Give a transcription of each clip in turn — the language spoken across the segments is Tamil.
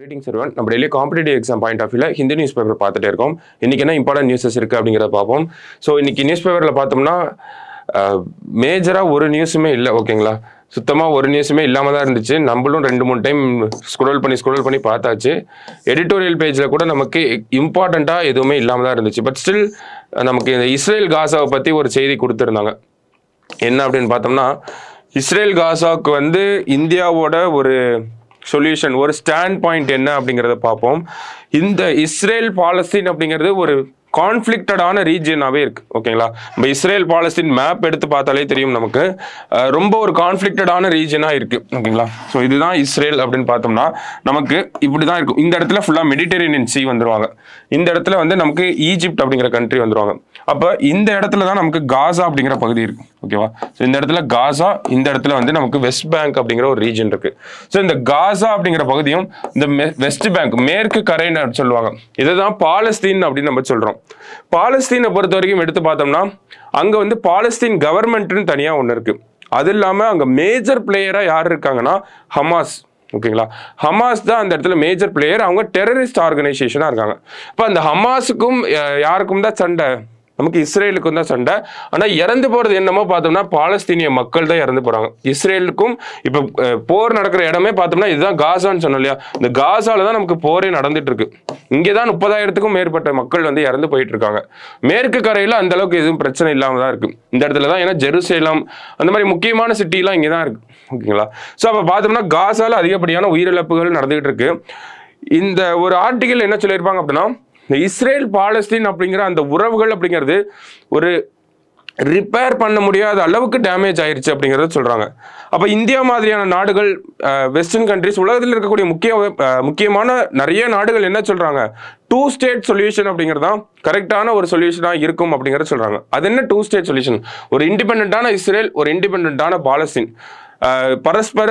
கிரீட்டிங் சர்வன் நம்ம daily competitive exam point of வியூல ஹிந்தி நியூஸ் பேப்பர் பார்த்துட்டே இருக்கோம் இன்றைக்கி என்ன இம்பார்ட்டன்ட் நியூஸஸ் இருக்குது அப்படிங்கிறத பார்ப்போம் ஸோ இன்றைக்கி நியூஸ் பேப்பரில் பார்த்தோம்னா மேஜராக ஒரு நியூஸுமே இல்லை ஓகேங்களா சுத்தமாக ஒரு நியூஸுமே இல்லாமல் தான் இருந்துச்சு நம்மளும் ரெண்டு மூணு டைம் ஸ்க்ரோல் பண்ணி ஸ்க்ரோல் பண்ணி பார்த்தாச்சு எடிட்டோரியல் பேஜில் கூட நமக்கு இம்பார்ட்டண்ட்டாக எதுவுமே இல்லாமல் தான் இருந்துச்சு பட் ஸ்டில் நமக்கு இந்த இஸ்ரேல் காசாவை பற்றி ஒரு செய்தி கொடுத்துருந்தாங்க என்ன அப்படின்னு பார்த்தோம்னா இஸ்ரேல் காசாவுக்கு வந்து இந்தியாவோட ஒரு சொல்யூஷன் ஒரு ஸ்டாண்ட் பாயிண்ட் என்ன அப்படிங்கிறத பார்ப்போம் இந்த இஸ்ரேல் பாலஸ்தீன் அப்படிங்கிறது ஒரு கான்ஃப்ளிக்டடான ரீஜியனாகவே இருக்குது ஓகேங்களா இப்போ இஸ்ரேல் பாலஸ்தீன் மேப் எடுத்து பார்த்தாலே தெரியும் நமக்கு ரொம்ப ஒரு கான்ஃப்ளிக்டடான ரீஜியனாக இருக்குது ஓகேங்களா ஸோ இதுதான் இஸ்ரேல் அப்படின்னு பார்த்தோம்னா நமக்கு இப்படி தான் இருக்கும் இந்த இடத்துல ஃபுல்லாக மெடிடரேனியன் சி வந்துருவாங்க இந்த இடத்துல வந்து நமக்கு ஈஜிப்ட் அப்படிங்கிற கண்ட்ரி வந்துருவாங்க அப்போ இந்த இடத்துல தான் நமக்கு காசா அப்படிங்கிற பகுதி இருக்குது ஓகேவா ஸோ இந்த இடத்துல காசா இந்த இடத்துல வந்து நமக்கு வெஸ்ட் பேங்க் அப்படிங்கிற ஒரு ரீஜன் இருக்கு ஸோ இந்த காசா அப்படிங்கிற பகுதியும் இந்த வெஸ்ட் பேங்க் மேற்கு கரைன்னு சொல்லுவாங்க இதை தான் பாலஸ்தீன் அப்படின்னு நம்ம சொல்கிறோம் பாலஸ்தீனை பொறுத்த வரைக்கும் எடுத்து பார்த்தோம்னா அங்கே வந்து பாலஸ்தீன் கவர்மெண்ட்னு தனியாக ஒன்று இருக்குது அது இல்லாமல் அங்கே மேஜர் பிளேயராக யார் இருக்காங்கன்னா ஹமாஸ் ஓகேங்களா ஹமாஸ் தான் அந்த இடத்துல மேஜர் பிளேயர் அவங்க டெரரிஸ்ட் ஆர்கனைசேஷனாக இருக்காங்க இப்போ அந்த ஹமாஸுக்கும் யாருக்கும் தான் சண்டை நமக்கு இஸ்ரேலுக்கும் தான் சண்டை ஆனால் இறந்து போகிறது என்னமோ பார்த்தோம்னா பாலஸ்தீனிய மக்கள் தான் இறந்து போகிறாங்க இஸ்ரேலுக்கும் இப்போ போர் நடக்கிற இடமே பார்த்தோம்னா இதுதான் காசான்னு சொன்னோம் இல்லையா இந்த காசால தான் நமக்கு போரே நடந்துட்டு இருக்கு இங்கே தான் முப்பதாயிரத்துக்கும் மேற்பட்ட மக்கள் வந்து இறந்து போயிட்டு இருக்காங்க மேற்கு கரையில் அந்த அளவுக்கு எதுவும் பிரச்சனை இல்லாமல் தான் இருக்கு இந்த இடத்துல தான் ஏன்னா ஜெருசேலம் அந்த மாதிரி முக்கியமான சிட்டிலாம் இங்கே தான் இருக்கு ஓகேங்களா ஸோ அப்போ பார்த்தோம்னா காசால அதிகப்படியான உயிரிழப்புகள் நடந்துகிட்டு இருக்கு இந்த ஒரு ஆர்டிக்கல் என்ன சொல்லியிருப்பாங்க அப்படின்னா இந்த இஸ்ரேல் பாலஸ்தீன் அப்படிங்கிற அந்த உறவுகள் அப்படிங்கிறது ஒரு ரிப்பேர் பண்ண முடியாத அளவுக்கு டேமேஜ் ஆயிருச்சு அப்படிங்கிறத சொல்கிறாங்க அப்போ இந்தியா மாதிரியான நாடுகள் வெஸ்டர்ன் கண்ட்ரிஸ் உலகத்தில் இருக்கக்கூடிய முக்கிய முக்கியமான நிறைய நாடுகள் என்ன சொல்கிறாங்க டூ ஸ்டேட் சொல்யூஷன் தான் கரெக்டான ஒரு சொல்யூஷனாக இருக்கும் அப்படிங்கிறத சொல்கிறாங்க அது என்ன டூ ஸ்டேட் சொல்யூஷன் ஒரு இண்டிபெண்ட்டான இஸ்ரேல் ஒரு இண்டிபெண்ட்டான பாலஸ்தீன் பரஸ்பர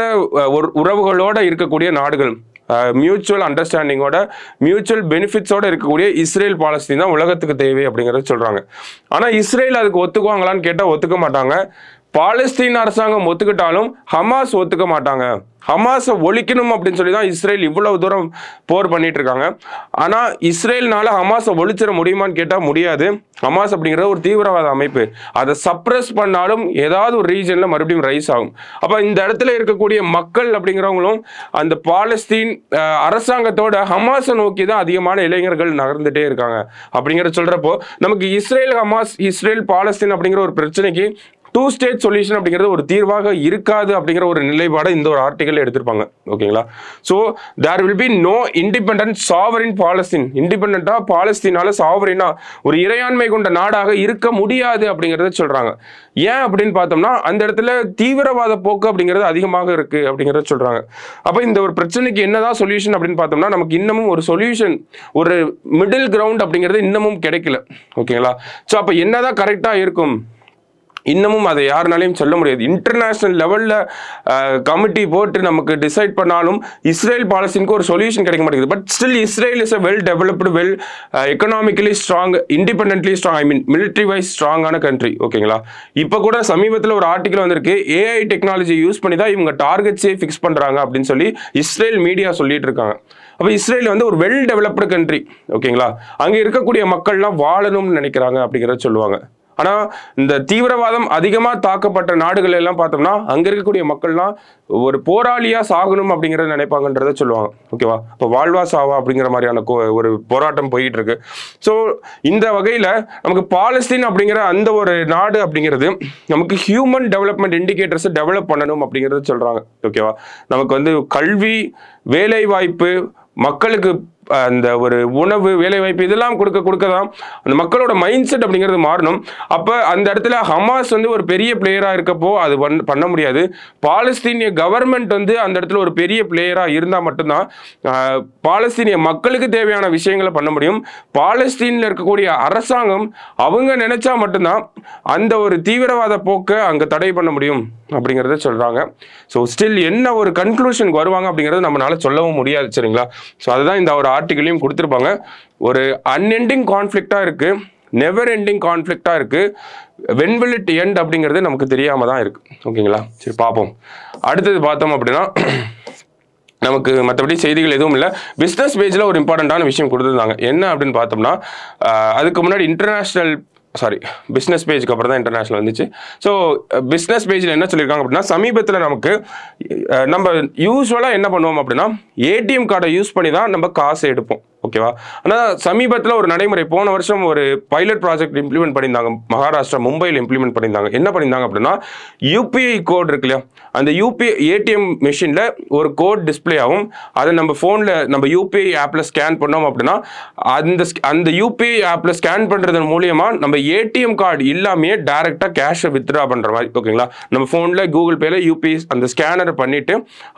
உறவுகளோடு இருக்கக்கூடிய நாடுகள் மியூச்சுவல் அண்டர்ஸ்டாண்டிங்கோட மியூச்சுவல் பெனிஃபிட்ஸோட இருக்கக்கூடிய இஸ்ரேல் பாலஸ்தீன் தான் உலகத்துக்கு தேவை அப்படிங்கிறத சொல்கிறாங்க ஆனால் இஸ்ரேல் அதுக்கு ஒத்துக்குவாங்களான்னு கேட்டால் ஒத்துக்க மாட்டாங்க பாலஸ்தீன் அரசாங்கம் ஒத்துக்கிட்டாலும் ஹமாஸ் ஒத்துக்க மாட்டாங்க ஹமாஸை ஒழிக்கணும் அப்படின்னு சொல்லி தான் இஸ்ரேல் இவ்வளவு தூரம் போர் பண்ணிட்டு இருக்காங்க ஆனால் இஸ்ரேல்னால ஹமாஸை ஒழிச்சிட முடியுமான்னு கேட்டால் முடியாது ஹமாஸ் அப்படிங்கிற ஒரு தீவிரவாத அமைப்பு அதை சப்ரஸ் பண்ணாலும் ஏதாவது ஒரு ரீஜனில் மறுபடியும் ரைஸ் ஆகும் அப்போ இந்த இடத்துல இருக்கக்கூடிய மக்கள் அப்படிங்கிறவங்களும் அந்த பாலஸ்தீன் அரசாங்கத்தோட ஹமாஸை நோக்கி தான் அதிகமான இளைஞர்கள் நகர்ந்துட்டே இருக்காங்க அப்படிங்கிற சொல்கிறப்போ நமக்கு இஸ்ரேல் ஹமாஸ் இஸ்ரேல் பாலஸ்தீன் அப்படிங்கிற ஒரு பிரச்சனைக்கு டூ ஸ்டேட் சொல்யூஷன் அப்படிங்கிறது ஒரு தீர்வாக இருக்காது அப்படிங்கிற ஒரு நிலைப்பாடை இந்த ஒரு ஆர்டிக்கல் எடுத்திருப்பாங்க ஓகேங்களா so there will be no independent sovereign Palestine இண்டிபெண்ட்டாக பாலஸ்தீனால சாவரினா ஒரு இறையாண்மை கொண்ட நாடாக இருக்க முடியாது அப்படிங்கிறத சொல்கிறாங்க ஏன் அப்படின்னு பார்த்தோம்னா அந்த இடத்துல தீவிரவாத போக்கு அப்படிங்கிறது அதிகமாக இருக்குது அப்படிங்கிறத சொல்கிறாங்க அப்போ இந்த ஒரு பிரச்சனைக்கு என்னதான் சொல்யூஷன் அப்படின்னு பார்த்தோம்னா நமக்கு இன்னமும் ஒரு சொல்யூஷன் ஒரு மிடில் கிரவுண்ட் அப்படிங்கிறது இன்னமும் கிடைக்கல ஓகேங்களா ஸோ அப்போ என்னதான் கரெக்டாக இருக்கும் இன்னமும் அதை யாருனாலையும் சொல்ல முடியாது இன்டர்நேஷ்னல் லெவலில் கமிட்டி போட்டு நமக்கு டிசைட் பண்ணாலும் இஸ்ரேல் பாலஸ்தீனுக்கு ஒரு சொல்யூஷன் கிடைக்க மாட்டேங்குது but still Israel is a well developed well economically strong independently strong I mean military wise ஸ்ட்ராங்கான கண்ட்ரி ஓகேங்களா இப்போ கூட சமீபத்தில் ஒரு ஆர்டிக்கல் வந்திருக்கு ஏஐ டெக்னாலஜி யூஸ் பண்ணி தான் இவங்க டார்கெட்ஸே ஃபிக்ஸ் பண்ணுறாங்க அப்படின்னு சொல்லி இஸ்ரேல் மீடியா சொல்லிட்டு இருக்காங்க அப்போ இஸ்ரேல் வந்து ஒரு வெல் டெவலப்டு கண்ட்ரி ஓகேங்களா அங்கே இருக்கக்கூடிய மக்கள்லாம் வாழணும்னு நினைக்கிறாங்க அப்படிங்கிறத சொல்லுவாங்க ஆனால் இந்த தீவிரவாதம் அதிகமாக தாக்கப்பட்ட நாடுகள் எல்லாம் பார்த்தோம்னா அங்கே இருக்கக்கூடிய மக்கள்லாம் ஒரு போராளியாக சாகணும் அப்படிங்கிறத நினைப்பாங்கன்றத சொல்லுவாங்க ஓகேவா இப்போ வாழ்வா சாவா அப்படிங்கிற மாதிரியான ஒரு போராட்டம் போயிட்டு இருக்கு ஸோ இந்த வகையில் நமக்கு பாலஸ்தீன் அப்படிங்கிற அந்த ஒரு நாடு அப்படிங்கிறது நமக்கு ஹியூமன் டெவலப்மெண்ட் இண்டிகேட்டர்ஸை டெவலப் பண்ணணும் அப்படிங்கிறத சொல்கிறாங்க ஓகேவா நமக்கு வந்து கல்வி வேலை வாய்ப்பு மக்களுக்கு அந்த ஒரு உணவு வேலைவாய்ப்பு இதெல்லாம் கொடுக்க கொடுக்க தான் அந்த மக்களோட மைண்ட் செட் அப்படிங்கிறது மாறணும் அப்போ அந்த இடத்துல ஹமாஸ் வந்து ஒரு பெரிய பிளேயராக இருக்கப்போ அது பண்ண முடியாது பாலஸ்தீனிய கவர்மெண்ட் வந்து அந்த இடத்துல ஒரு பெரிய பிளேயராக இருந்தால் மட்டும்தான் பாலஸ்தீனிய மக்களுக்கு தேவையான விஷயங்களை பண்ண முடியும் பாலஸ்தீனில் இருக்கக்கூடிய அரசாங்கம் அவங்க நினைச்சா மட்டும்தான் அந்த ஒரு தீவிரவாத போக்கை அங்கே தடை பண்ண முடியும் அப்படிங்கிறத சொல்கிறாங்க ஸோ ஸ்டில் என்ன ஒரு கன்க்ளூஷனுக்கு வருவாங்க அப்படிங்கிறது நம்மளால் சொல்லவும் முடியாது சரிங்களா ஸோ அதுதான் இந்த ஒரு ஆர்டிகிளையும் கொடுத்துருப்பாங்க ஒரு அன்எண்டிங் கான்ஃப்ளிக்டாக இருக்குது நெவர் எண்டிங் கான்ஃப்ளிக்டாக இருக்குது வென் இட் எண்ட் அப்படிங்கிறது நமக்கு தெரியாமல் தான் இருக்குது ஓகேங்களா சரி பார்ப்போம் அடுத்தது பார்த்தோம் அப்படின்னா நமக்கு மற்றபடி செய்திகள் எதுவும் இல்லை பிஸ்னஸ் பேஜில் ஒரு இம்பார்ட்டண்ட்டான விஷயம் கொடுத்துருந்தாங்க என்ன அப்படின்னு பார்த்தோம்னா அதுக்கு முன்னாடி இன்டர்நேஷ்னல் சாரி பிஸ்னஸ் பேஜுக்கு அப்புறம் தான் இன்டர்நேஷனல் வந்துச்சு ஸோ பிஸ்னஸ் பேஜில் என்ன சொல்லியிருக்காங்க அப்படின்னா சமீபத்தில் நமக்கு நம்ம யூஸ்வலாக என்ன பண்ணுவோம் அப்படின்னா ஏடிஎம் கார்டை யூஸ் பண்ணி தான் நம்ம காசு எடுப்போம் ஓகேவா ஆனால் சமீபத்தில் ஒரு நடைமுறை போன வருஷம் ஒரு பைலட் ப்ராஜெக்ட் இம்ப்ளிமெண்ட் பண்ணியிருந்தாங்க மகாராஷ்டிரா மும்பையில் இம்ப்ளிமெண்ட் பண்ணியிருந்தாங்க என்ன பண்ணியிருந்தாங்க அப்படின்னா யூபிஐ கோட் இருக்கு இல்லையா அந்த யூபிஐ ஏடிஎம் மிஷினில் ஒரு கோட் டிஸ்பிளே ஆகும் அதை நம்ம ஃபோனில் நம்ம யூபிஐ ஆப்பில் ஸ்கேன் பண்ணோம் அப்படின்னா அந்த அந்த யூபிஐ ஆப்பில் ஸ்கேன் பண்ணுறது மூலியமாக நம்ம ஏடிஎம் கார்டு இல்லாமையே டேரெக்டாக கேஷை வித்ட்ரா பண்ணுற மாதிரி ஓகேங்களா நம்ம ஃபோனில் கூகுள் பேயில் யூபிஐ அந்த ஸ்கேனரை பண்ணிவிட்டு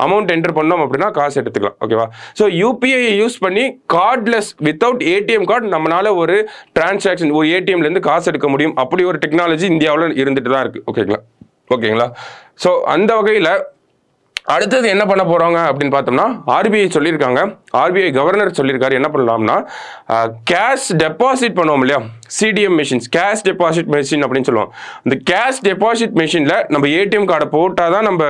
அமௌண்ட் என்டர் பண்ணோம் அப்படின்னா காசு எடுத்துக்கலாம் ஓகேவா ஸோ யூபிஐ யூஸ் பண்ணி card cardless without ATM card நம்மளால ஒரு டிரான்சாக்ஷன் ஒரு ஏடிஎம்லேருந்து காசு எடுக்க முடியும் அப்படி ஒரு டெக்னாலஜி இந்தியாவில் இருந்துட்டு தான் இருக்குது ஓகேங்களா ஓகேங்களா ஸோ அந்த வகையில் அடுத்தது என்ன பண்ண போகிறாங்க அப்படின்னு பார்த்தோம்னா ஆர்பிஐ சொல்லியிருக்காங்க ஆர்பிஐ கவர்னர் சொல்லியிருக்காரு என்ன பண்ணலாம்னா கேஷ் டெபாசிட் பண்ணுவோம் இல்லையா CDM machines cash deposit machine அப்படின்னு சொல்லுவோம் அந்த கேஷ் டெபாசிட் மிஷினில் நம்ம ஏடிஎம் கார்டை போட்டால் தான் நம்ம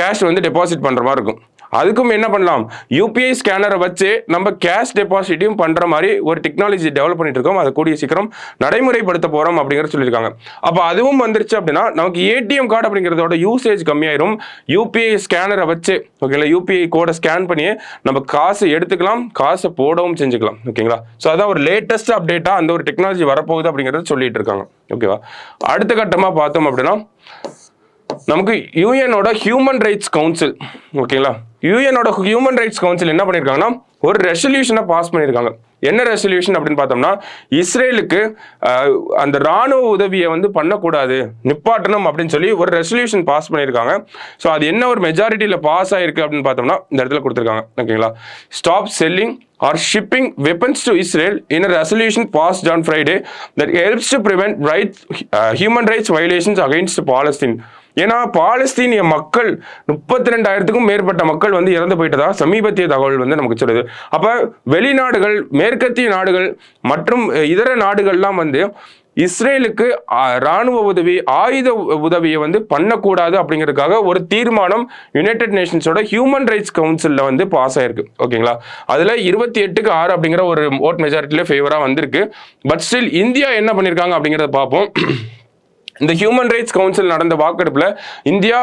கேஷ் வந்து டெபாசிட் பண்ணுற மாதிரி இருக்கும் அதுக்கும் என்ன பண்ணலாம் யூபிஐ ஸ்கேனரை வச்சு நம்ம கேஷ் டெபாசிட்டையும் பண்ணுற மாதிரி ஒரு டெக்னாலஜி டெவலப் பண்ணிட்டு இருக்கோம் அதை கூடிய சீக்கிரம் நடைமுறைப்படுத்த போகிறோம் அப்படிங்கிற சொல்லியிருக்காங்க அப்போ அதுவும் வந்துருச்சு அப்படின்னா நமக்கு ஏடிஎம் கார்டு அப்படிங்கிறதோட யூசேஜ் கம்மியாயிரும் யூபிஐ ஸ்கேனரை வச்சு ஓகேங்களா யூபிஐ கோடை ஸ்கேன் பண்ணி நம்ம காசு எடுத்துக்கலாம் காசை போடவும் செஞ்சுக்கலாம் ஓகேங்களா ஸோ அதான் ஒரு லேட்டஸ்ட் அப்டேட்டாக அந்த ஒரு டெக்னாலஜி வரப்போகுது அப்படிங்கிறத சொல்லிட்டு இருக்காங்க ஓகேவா அடுத்த கட்டமாக பார்த்தோம் அப்படின்னா நமக்கு யூஎனோட ஹியூமன் ரைட்ஸ் கவுன்சில் ஓகேங்களா யூஎனோட ஹியூமன் ரைட்ஸ் கவுன்சில் என்ன பண்ணியிருக்காங்கன்னா ஒரு ரெசல்யூஷனை பாஸ் பண்ணியிருக்காங்க என்ன ரெசல்யூஷன் அப்படின்னு பார்த்தோம்னா இஸ்ரேலுக்கு அந்த ராணுவ உதவியை வந்து பண்ணக்கூடாது நிப்பாட்டணும் அப்படின்னு சொல்லி ஒரு ரெசல்யூஷன் பாஸ் பண்ணியிருக்காங்க ஸோ அது என்ன ஒரு மெஜாரிட்டியில் பாஸ் ஆயிருக்கு அப்படின்னு பார்த்தோம்னா இந்த இடத்துல கொடுத்துருக்காங்க ஓகேங்களா stop selling or shipping weapons to Israel in a resolution pass on Friday that helps to prevent right human rights violations against Palestine ஏன்னா பாலஸ்தீனிய மக்கள் முப்பத்தி ரெண்டாயிரத்துக்கும் மேற்பட்ட மக்கள் வந்து இறந்து போயிட்டதா சமீபத்திய தகவல் வந்து நமக்கு சொல்லுது அப்போ வெளிநாடுகள் மேற்கத்திய நாடுகள் மற்றும் இதர நாடுகள்லாம் வந்து இஸ்ரேலுக்கு ராணுவ உதவி ஆயுத உதவியை வந்து பண்ணக்கூடாது அப்படிங்கிறதுக்காக ஒரு தீர்மானம் யுனைடெட் நேஷன்ஸோட ஹியூமன் ரைட்ஸ் கவுன்சிலில் வந்து பாஸ் ஆயிருக்கு ஓகேங்களா அதில் இருபத்தி எட்டுக்கு ஆறு அப்படிங்கிற ஒரு ஓட் மெஜாரிட்டியில் ஃபேவராக வந்திருக்கு பட் ஸ்டில் இந்தியா என்ன பண்ணியிருக்காங்க அப்படிங்கிறத பார்ப்போம் இந்த ஹியூமன் ரைட்ஸ் கவுன்சில் நடந்த வாக்கெடுப்பில் இந்தியா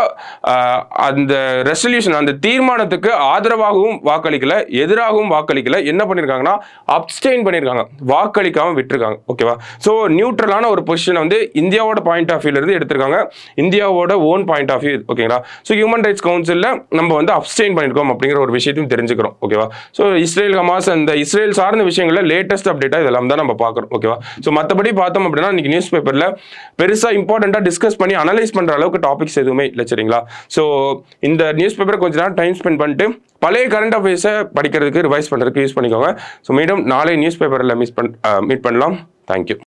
அந்த ரெசல்யூஷன் அந்த தீர்மானத்துக்கு ஆதரவாகவும் வாக்களிக்கல எதிராகவும் வாக்களிக்கல என்ன பண்ணியிருக்காங்கன்னா அப்டெயின் பண்ணியிருக்காங்க வாக்களிக்காமல் விட்டுருக்காங்க ஓகேவா ஸோ நியூட்ரலான ஒரு பொசிஷனை வந்து இந்தியாவோட பாயிண்ட் ஆஃப் வியூலேருந்து எடுத்திருக்காங்க இந்தியாவோட ஓன் பாயிண்ட் ஆஃப் வியூ ஓகேங்களா ஸோ ஹியூமன் ரைட்ஸ் கவுன்சிலில் நம்ம வந்து அப்டெயின் பண்ணியிருக்கோம் அப்படிங்கிற ஒரு விஷயத்தையும் தெரிஞ்சுக்கிறோம் ஓகேவா ஸோ இஸ்ரேல் ஹமாஸ் அந்த இஸ்ரேல் சார்ந்த விஷயங்களில் லேட்டஸ்ட் அப்டேட்டாக இதெல்லாம் தான் நம்ம பார்க்குறோம் ஓகேவா ஸோ மற்றபடி பார்த்தோம் அப்படின்னா இன்னைக்கு நியூஸ் பேப்பரில் பெருசாக இம்பார்ட்டண்ட்டாக டிஸ்கஸ் பண்ணி அனலைஸ் பண்ணுற அளவுக்கு டாபிக்ஸ் எதுவுமே இல்லை சரிங்களா ஸோ இந்த நியூஸ் பேப்பரை கொஞ்சம் நேரம் டைம் ஸ்பெண்ட் பண்ணிட்டு பழைய கரண்ட் அஃபேர்ஸை படிக்கிறதுக்கு ரிவைஸ் பண்ணுறதுக்கு யூஸ் பண்ணிக்கோங்க ஸோ மீண்டும் நாளை நியூஸ் பேப்பரில் மிஸ் பண் மீட் பண்ணலாம் தேங்க்யூ